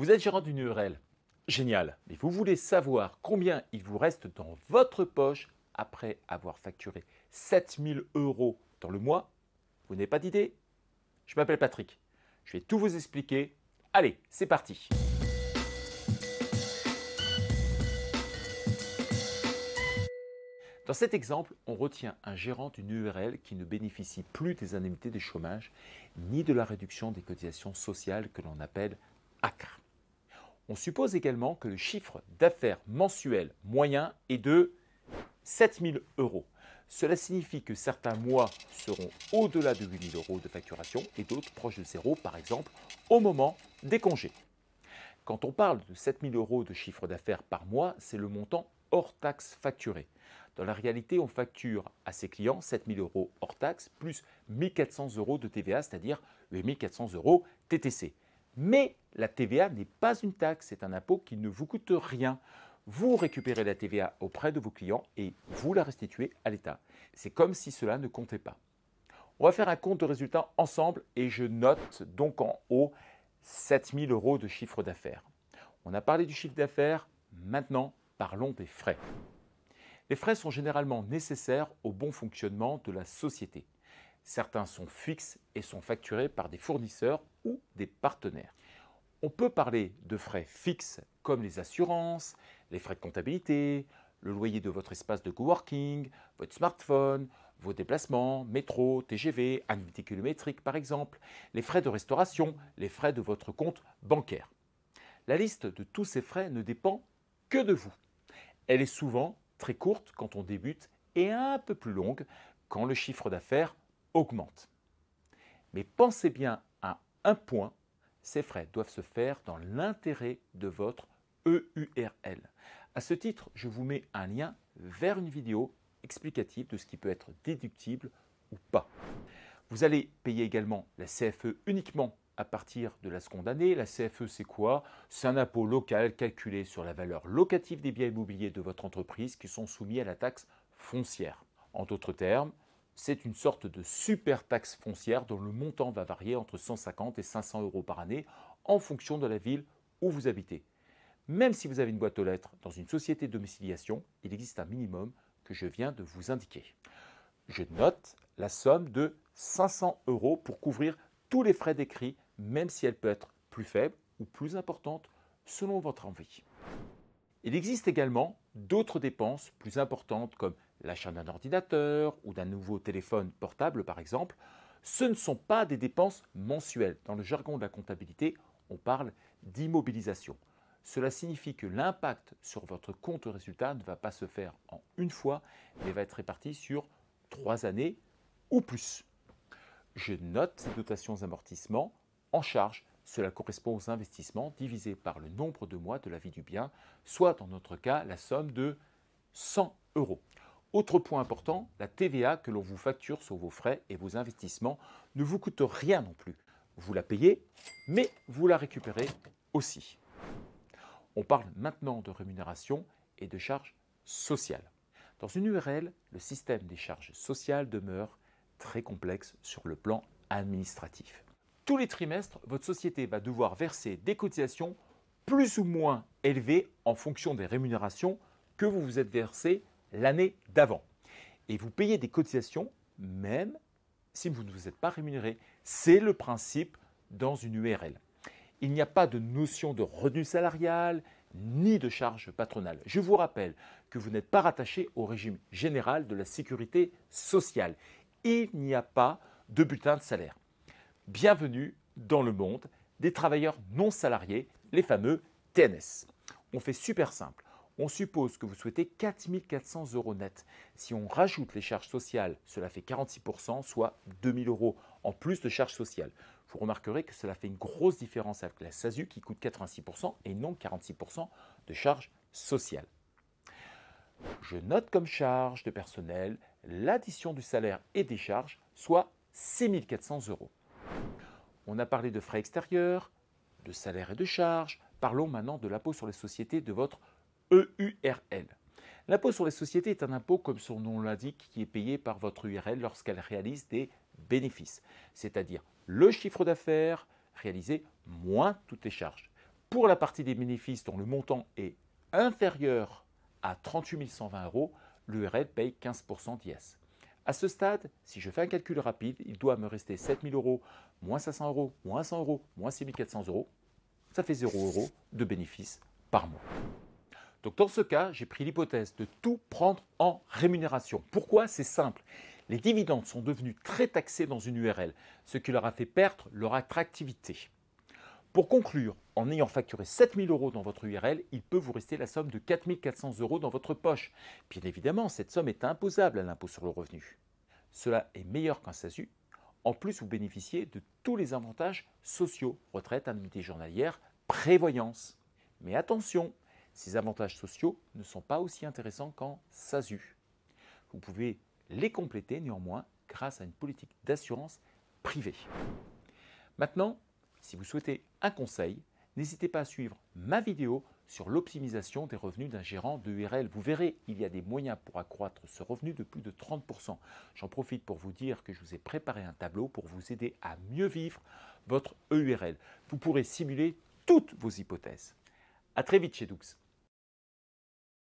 Vous êtes gérant d'une URL. E Génial. Mais vous voulez savoir combien il vous reste dans votre poche après avoir facturé 7000 euros dans le mois Vous n'avez pas d'idée Je m'appelle Patrick. Je vais tout vous expliquer. Allez, c'est parti. Dans cet exemple, on retient un gérant d'une URL e qui ne bénéficie plus des indemnités de chômage ni de la réduction des cotisations sociales que l'on appelle ACR. E. On suppose également que le chiffre d'affaires mensuel moyen est de 7000 euros. Cela signifie que certains mois seront au-delà de 8000 euros de facturation et d'autres proches de zéro, par exemple au moment des congés. Quand on parle de 7000 euros de chiffre d'affaires par mois, c'est le montant hors taxe facturé. Dans la réalité, on facture à ses clients 7000 euros hors taxe plus 1400 euros de TVA, c'est-à-dire 400 euros TTC. Mais la TVA n'est pas une taxe, c'est un impôt qui ne vous coûte rien. Vous récupérez la TVA auprès de vos clients et vous la restituez à l'État. C'est comme si cela ne comptait pas. On va faire un compte de résultats ensemble et je note donc en haut 7000 euros de chiffre d'affaires. On a parlé du chiffre d'affaires, maintenant parlons des frais. Les frais sont généralement nécessaires au bon fonctionnement de la société. Certains sont fixes et sont facturés par des fournisseurs ou des partenaires. On peut parler de frais fixes comme les assurances, les frais de comptabilité, le loyer de votre espace de coworking, votre smartphone, vos déplacements, métro, TGV, indemnité kilométrique par exemple, les frais de restauration, les frais de votre compte bancaire. La liste de tous ces frais ne dépend que de vous. Elle est souvent très courte quand on débute et un peu plus longue quand le chiffre d'affaires augmente. Mais pensez bien à un point ces frais doivent se faire dans l'intérêt de votre EURL. À ce titre, je vous mets un lien vers une vidéo explicative de ce qui peut être déductible ou pas. Vous allez payer également la CFE uniquement à partir de la seconde année. La CFE, c'est quoi C'est un impôt local calculé sur la valeur locative des biens immobiliers de votre entreprise qui sont soumis à la taxe foncière. En d'autres termes, c'est une sorte de super taxe foncière dont le montant va varier entre 150 et 500 euros par année en fonction de la ville où vous habitez. Même si vous avez une boîte aux lettres dans une société de domiciliation, il existe un minimum que je viens de vous indiquer. Je note la somme de 500 euros pour couvrir tous les frais décrits, même si elle peut être plus faible ou plus importante selon votre envie. Il existe également d'autres dépenses plus importantes comme l'achat d'un ordinateur ou d'un nouveau téléphone portable par exemple. Ce ne sont pas des dépenses mensuelles. Dans le jargon de la comptabilité, on parle d'immobilisation. Cela signifie que l'impact sur votre compte résultat ne va pas se faire en une fois, mais va être réparti sur trois années ou plus. Je note ces dotations d'amortissement en charge cela correspond aux investissements divisés par le nombre de mois de la vie du bien, soit dans notre cas la somme de 100 euros. Autre point important, la TVA que l'on vous facture sur vos frais et vos investissements ne vous coûte rien non plus. Vous la payez, mais vous la récupérez aussi. On parle maintenant de rémunération et de charges sociales. Dans une URL, le système des charges sociales demeure très complexe sur le plan administratif tous les trimestres, votre société va devoir verser des cotisations plus ou moins élevées en fonction des rémunérations que vous vous êtes versées l'année d'avant. Et vous payez des cotisations même si vous ne vous êtes pas rémunéré. C'est le principe dans une URL. Il n'y a pas de notion de revenu salarial ni de charge patronale. Je vous rappelle que vous n'êtes pas rattaché au régime général de la sécurité sociale. Il n'y a pas de bulletin de salaire. Bienvenue dans le monde des travailleurs non salariés, les fameux TNS. On fait super simple. On suppose que vous souhaitez 4400 euros net. Si on rajoute les charges sociales, cela fait 46%, soit 2000 euros en plus de charges sociales. Vous remarquerez que cela fait une grosse différence avec la SASU qui coûte 86% et non 46% de charges sociales. Je note comme charge de personnel l'addition du salaire et des charges, soit 6400 euros. On a parlé de frais extérieurs, de salaires et de charges. Parlons maintenant de l'impôt sur les sociétés de votre EURL. L'impôt sur les sociétés est un impôt, comme son nom l'indique, qui est payé par votre URL lorsqu'elle réalise des bénéfices, c'est-à-dire le chiffre d'affaires réalisé moins toutes les charges. Pour la partie des bénéfices dont le montant est inférieur à 38 120 euros, l'URL paye 15% d'IS. À ce stade, si je fais un calcul rapide, il doit me rester 7000 euros, moins 500 euros, moins 100 euros, moins 6400 euros. Ça fait 0 euros de bénéfice par mois. Donc dans ce cas, j'ai pris l'hypothèse de tout prendre en rémunération. Pourquoi C'est simple. Les dividendes sont devenus très taxés dans une URL, ce qui leur a fait perdre leur attractivité. Pour conclure, en ayant facturé 7000 euros dans votre URL, il peut vous rester la somme de 4400 euros dans votre poche. Bien évidemment, cette somme est imposable à l'impôt sur le revenu. Cela est meilleur qu'un SASU. En plus, vous bénéficiez de tous les avantages sociaux, retraite, indemnité journalière, prévoyance. Mais attention, ces avantages sociaux ne sont pas aussi intéressants qu'en SASU. Vous pouvez les compléter néanmoins grâce à une politique d'assurance privée. Maintenant, si vous souhaitez un conseil, n'hésitez pas à suivre ma vidéo sur l'optimisation des revenus d'un gérant de URL. Vous verrez, il y a des moyens pour accroître ce revenu de plus de 30%. J'en profite pour vous dire que je vous ai préparé un tableau pour vous aider à mieux vivre votre EURL. Vous pourrez simuler toutes vos hypothèses. À très vite chez Dux.